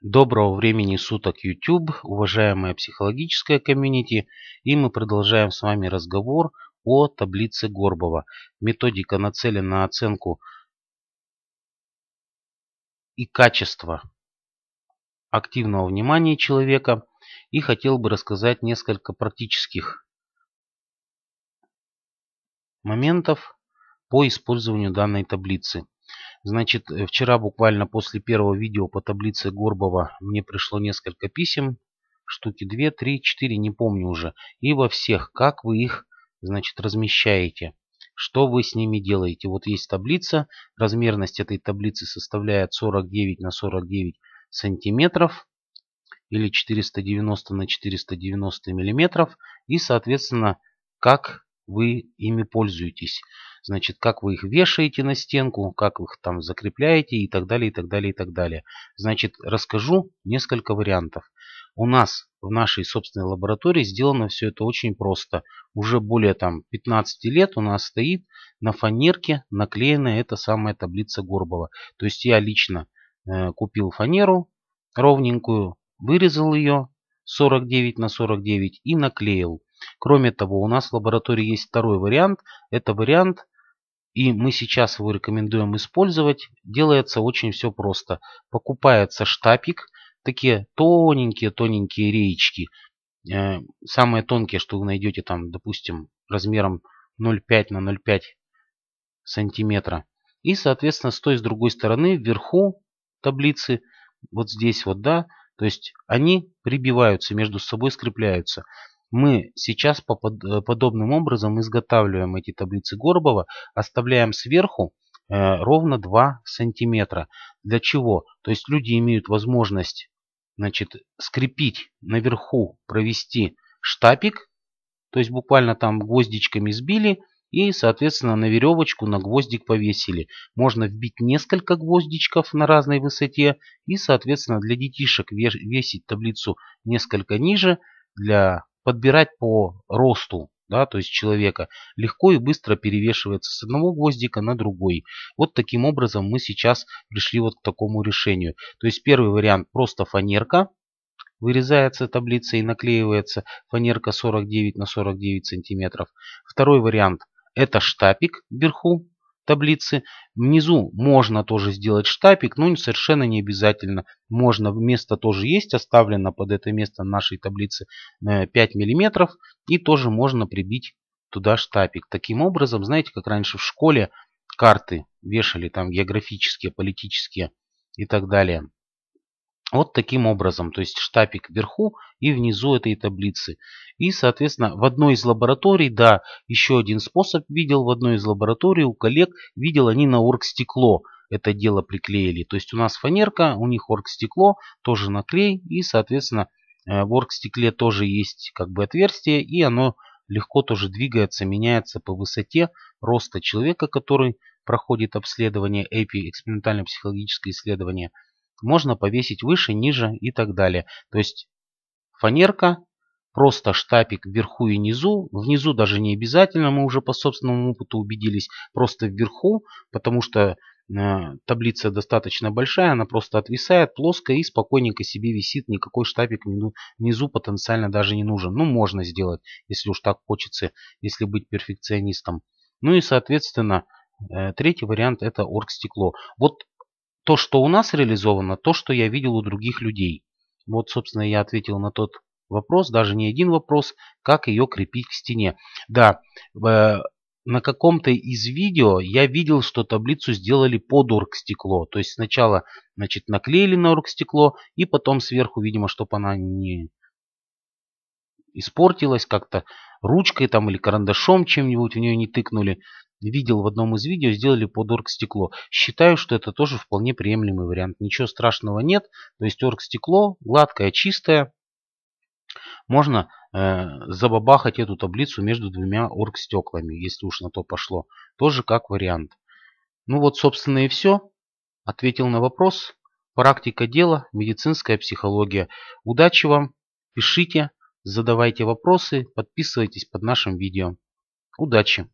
Доброго времени суток, YouTube, уважаемая психологическая комьюнити. И мы продолжаем с вами разговор о таблице Горбова. Методика нацелена на оценку и качества активного внимания человека. И хотел бы рассказать несколько практических моментов по использованию данной таблицы. Значит, э, вчера буквально после первого видео по таблице Горбова мне пришло несколько писем, штуки 2, 3, 4, не помню уже, и во всех, как вы их, значит, размещаете, что вы с ними делаете. Вот есть таблица, размерность этой таблицы составляет 49 на 49 сантиметров или 490 на 490 миллиметров и, соответственно, как вы ими пользуетесь. Значит, как вы их вешаете на стенку, как вы их там закрепляете и так далее, и так далее, и так далее. Значит, расскажу несколько вариантов. У нас в нашей собственной лаборатории сделано все это очень просто. Уже более там 15 лет у нас стоит на фанерке наклеена эта самая таблица Горбова. То есть я лично э, купил фанеру ровненькую, вырезал ее 49 на 49 и наклеил. Кроме того, у нас в лаборатории есть второй вариант. Это вариант, и мы сейчас его рекомендуем использовать. Делается очень все просто. Покупается штапик, такие тоненькие-тоненькие реечки. Э, самые тонкие, что вы найдете там, допустим, размером 0,5 на 0,5 сантиметра. И, соответственно, с той и с другой стороны, вверху таблицы, вот здесь вот, да, то есть они прибиваются между собой, скрепляются. Мы сейчас по э, подобным образом изготавливаем эти таблицы Горбова, оставляем сверху э, ровно 2 сантиметра. Для чего? То есть люди имеют возможность значит, скрепить наверху, провести штапик, то есть буквально там гвоздичками сбили и, соответственно, на веревочку на гвоздик повесили. Можно вбить несколько гвоздичков на разной высоте и, соответственно, для детишек весить таблицу несколько ниже, для подбирать по росту, да, то есть человека, легко и быстро перевешивается с одного гвоздика на другой. Вот таким образом мы сейчас пришли вот к такому решению. То есть первый вариант просто фанерка, вырезается таблица и наклеивается фанерка 49 на 49 сантиметров. Второй вариант это штапик вверху, таблицы. Внизу можно тоже сделать штапик, но совершенно не обязательно. Можно, место тоже есть, оставлено под это место нашей таблицы 5 э, мм. И тоже можно прибить туда штапик. Таким образом, знаете, как раньше в школе карты вешали там географические, политические и так далее. Вот таким образом, то есть штапик вверху и внизу этой таблицы. И, соответственно, в одной из лабораторий, да, еще один способ видел, в одной из лабораторий у коллег видел они на оргстекло это дело приклеили. То есть у нас фанерка, у них оргстекло, тоже наклей и, соответственно, э, в оргстекле тоже есть как бы отверстие и оно легко тоже двигается, меняется по высоте роста человека, который проходит обследование, ЭПИ, экспериментально-психологическое исследование – можно повесить выше, ниже и так далее. То есть фанерка, просто штапик вверху и внизу Внизу даже не обязательно, мы уже по собственному опыту убедились, просто вверху, потому что э, таблица достаточно большая, она просто отвисает, плоская и спокойненько себе висит, никакой штапик внизу потенциально даже не нужен. Ну, можно сделать, если уж так хочется, если быть перфекционистом. Ну и, соответственно, э, третий вариант это оргстекло. Вот то, что у нас реализовано, то, что я видел у других людей. Вот, собственно, я ответил на тот вопрос, даже не один вопрос, как ее крепить к стене. Да, э, на каком-то из видео я видел, что таблицу сделали под оргстекло. То есть сначала значит, наклеили на оргстекло, и потом сверху, видимо, чтобы она не испортилась как-то, ручкой там или карандашом чем-нибудь в нее не тыкнули. Видел в одном из видео, сделали под оргстекло. Считаю, что это тоже вполне приемлемый вариант. Ничего страшного нет. То есть оргстекло гладкое, чистое. Можно э, забабахать эту таблицу между двумя оргстеклами, если уж на то пошло. Тоже как вариант. Ну вот, собственно, и все. Ответил на вопрос. Практика дела, медицинская психология. Удачи вам, пишите, Задавайте вопросы, подписывайтесь под нашим видео. Удачи!